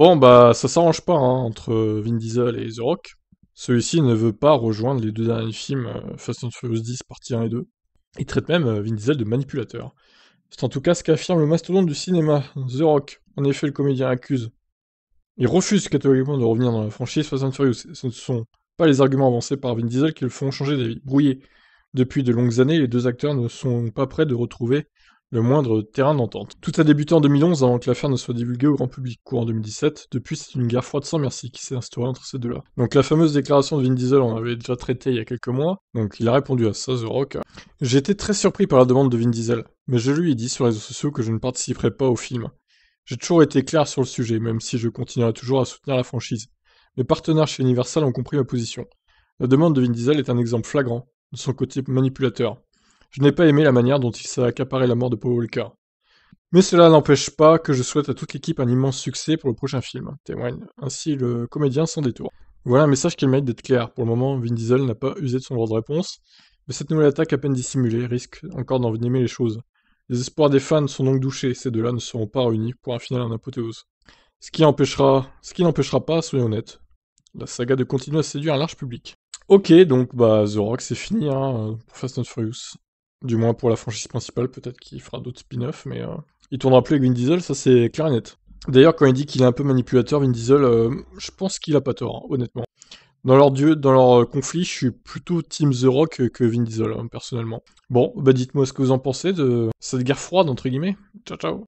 Bon, bah, ça s'arrange pas hein, entre Vin Diesel et The Rock. Celui-ci ne veut pas rejoindre les deux derniers films euh, Fast and Furious 10, partie 1 et 2. Il traite même euh, Vin Diesel de manipulateur. C'est en tout cas ce qu'affirme le mastodonte du cinéma, The Rock. En effet, le comédien accuse. Il refuse catégoriquement de revenir dans la franchise Fast and Furious. Ce ne sont pas les arguments avancés par Vin Diesel qui le font changer d'avis. Brouillé. Depuis de longues années, les deux acteurs ne sont pas prêts de retrouver le moindre terrain d'entente. Tout a débuté en 2011 avant que l'affaire ne soit divulguée au grand public, quoi en 2017. Depuis, c'est une guerre froide sans merci qui s'est instaurée entre ces deux-là. Donc la fameuse déclaration de Vin Diesel, on avait déjà traité il y a quelques mois, donc il a répondu à ça, The Rock. J'ai été très surpris par la demande de Vin Diesel, mais je lui ai dit sur les réseaux sociaux que je ne participerais pas au film. J'ai toujours été clair sur le sujet, même si je continuerai toujours à soutenir la franchise. Mes partenaires chez Universal ont compris ma position. La demande de Vin Diesel est un exemple flagrant de son côté manipulateur je n'ai pas aimé la manière dont il s'est accaparé la mort de Paul Walker. Mais cela n'empêche pas que je souhaite à toute l'équipe un immense succès pour le prochain film, témoigne ainsi le comédien sans détour. Voilà un message qui mérite d'être clair. Pour le moment, Vin Diesel n'a pas usé de son droit de réponse, mais cette nouvelle attaque à peine dissimulée risque encore d'envenimer les choses. Les espoirs des fans sont donc douchés, ces deux-là ne seront pas réunis pour un final en apothéose. Ce qui empêchera, ce qui n'empêchera pas, soyons honnêtes, la saga de continuer à séduire un large public. Ok, donc bah The Rock c'est fini hein, pour Fast and Furious. Du moins pour la franchise principale, peut-être qu'il fera d'autres spin-offs, mais euh, il tournera plus avec Vin Diesel, ça c'est clair et net. D'ailleurs, quand il dit qu'il est un peu manipulateur, Vin Diesel, euh, je pense qu'il a pas tort, hein, honnêtement. Dans leur, dieu, dans leur euh, conflit, je suis plutôt Team The Rock que Vin Diesel, hein, personnellement. Bon, bah dites-moi ce que vous en pensez de cette guerre froide, entre guillemets. Ciao, ciao.